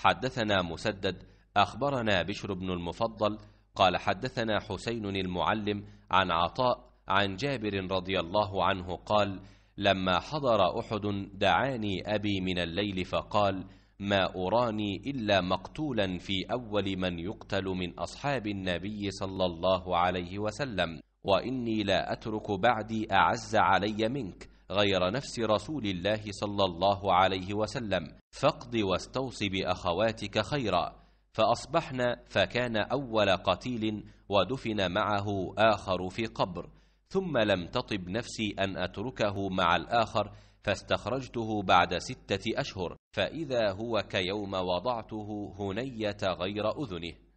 حدثنا مسدد أخبرنا بشر بن المفضل قال حدثنا حسين المعلم عن عطاء عن جابر رضي الله عنه قال لما حضر أحد دعاني أبي من الليل فقال ما أراني إلا مقتولا في أول من يقتل من أصحاب النبي صلى الله عليه وسلم وإني لا أترك بعدي أعز علي منك غير نفس رسول الله صلى الله عليه وسلم فاقض واستوص باخواتك خيرا فاصبحنا فكان اول قتيل ودفن معه اخر في قبر ثم لم تطب نفسي ان اتركه مع الاخر فاستخرجته بعد سته اشهر فاذا هو كيوم وضعته هنيه غير اذنه